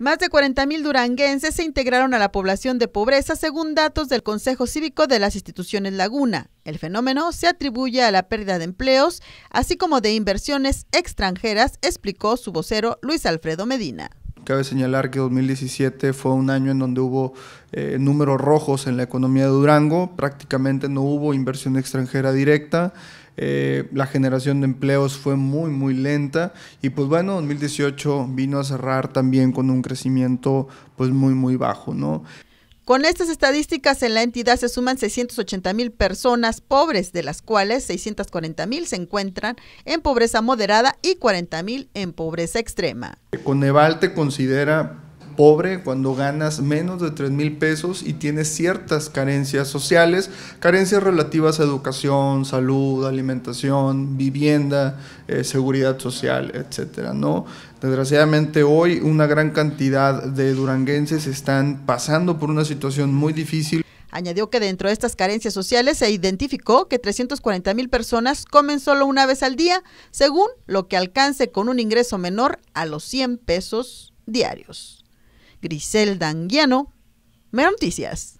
Más de 40.000 duranguenses se integraron a la población de pobreza según datos del Consejo Cívico de las instituciones Laguna. El fenómeno se atribuye a la pérdida de empleos, así como de inversiones extranjeras, explicó su vocero Luis Alfredo Medina. Cabe señalar que 2017 fue un año en donde hubo eh, números rojos en la economía de Durango, prácticamente no hubo inversión extranjera directa. Eh, la generación de empleos fue muy, muy lenta. Y pues bueno, 2018 vino a cerrar también con un crecimiento pues muy, muy bajo, ¿no? Con estas estadísticas, en la entidad se suman 680 mil personas pobres, de las cuales 640 mil se encuentran en pobreza moderada y 40 mil en pobreza extrema. Eh, Coneval te considera pobre, cuando ganas menos de 3 mil pesos y tienes ciertas carencias sociales, carencias relativas a educación, salud, alimentación, vivienda, eh, seguridad social, etcétera, ¿no? Desgraciadamente hoy una gran cantidad de duranguenses están pasando por una situación muy difícil. Añadió que dentro de estas carencias sociales se identificó que 340 mil personas comen solo una vez al día, según lo que alcance con un ingreso menor a los 100 pesos diarios. Grisel Danguiano. Mera Noticias.